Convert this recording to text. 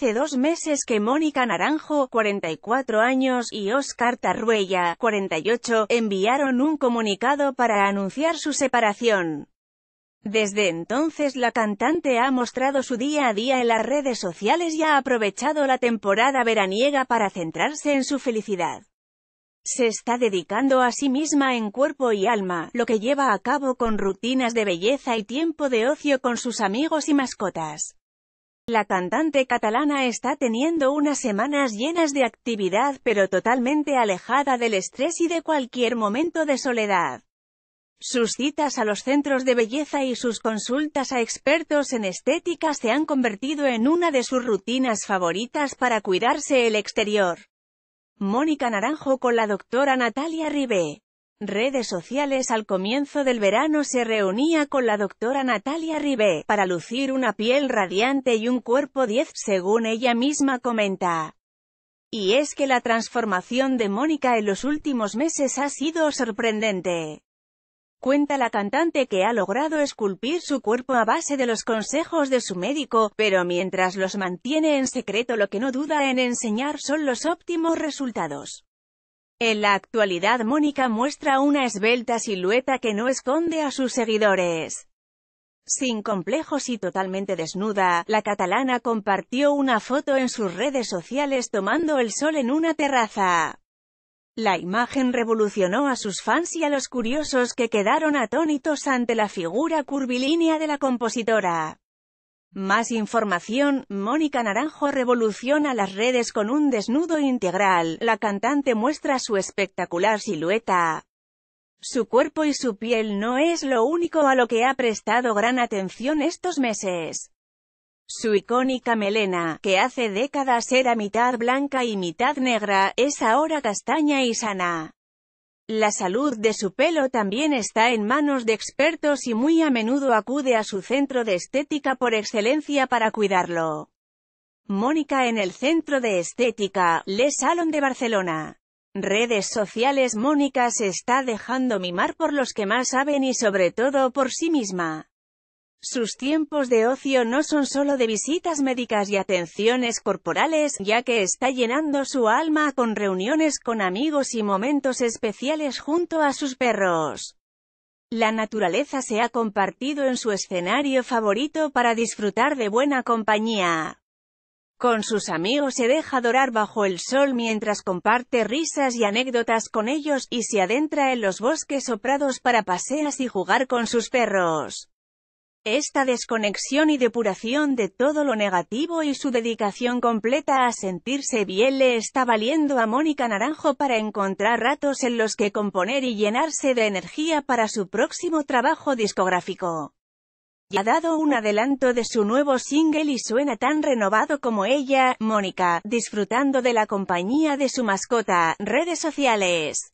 hace dos meses que Mónica Naranjo, 44 años, y Oscar Tarruella, 48, enviaron un comunicado para anunciar su separación. Desde entonces la cantante ha mostrado su día a día en las redes sociales y ha aprovechado la temporada veraniega para centrarse en su felicidad. Se está dedicando a sí misma en cuerpo y alma, lo que lleva a cabo con rutinas de belleza y tiempo de ocio con sus amigos y mascotas. La cantante catalana está teniendo unas semanas llenas de actividad pero totalmente alejada del estrés y de cualquier momento de soledad. Sus citas a los centros de belleza y sus consultas a expertos en estética se han convertido en una de sus rutinas favoritas para cuidarse el exterior. Mónica Naranjo con la doctora Natalia Ribé redes sociales al comienzo del verano se reunía con la doctora Natalia Ribé, para lucir una piel radiante y un cuerpo 10, según ella misma comenta. Y es que la transformación de Mónica en los últimos meses ha sido sorprendente. Cuenta la cantante que ha logrado esculpir su cuerpo a base de los consejos de su médico, pero mientras los mantiene en secreto lo que no duda en enseñar son los óptimos resultados. En la actualidad Mónica muestra una esbelta silueta que no esconde a sus seguidores. Sin complejos y totalmente desnuda, la catalana compartió una foto en sus redes sociales tomando el sol en una terraza. La imagen revolucionó a sus fans y a los curiosos que quedaron atónitos ante la figura curvilínea de la compositora. Más información, Mónica Naranjo revoluciona las redes con un desnudo integral, la cantante muestra su espectacular silueta. Su cuerpo y su piel no es lo único a lo que ha prestado gran atención estos meses. Su icónica melena, que hace décadas era mitad blanca y mitad negra, es ahora castaña y sana. La salud de su pelo también está en manos de expertos y muy a menudo acude a su centro de estética por excelencia para cuidarlo. Mónica en el Centro de Estética, Le Salon de Barcelona. Redes sociales Mónica se está dejando mimar por los que más saben y sobre todo por sí misma. Sus tiempos de ocio no son solo de visitas médicas y atenciones corporales, ya que está llenando su alma con reuniones con amigos y momentos especiales junto a sus perros. La naturaleza se ha compartido en su escenario favorito para disfrutar de buena compañía. Con sus amigos se deja adorar bajo el sol mientras comparte risas y anécdotas con ellos, y se adentra en los bosques o prados para paseas y jugar con sus perros. Esta desconexión y depuración de todo lo negativo y su dedicación completa a sentirse bien le está valiendo a Mónica Naranjo para encontrar ratos en los que componer y llenarse de energía para su próximo trabajo discográfico. Ya ha dado un adelanto de su nuevo single y suena tan renovado como ella, Mónica, disfrutando de la compañía de su mascota, redes sociales.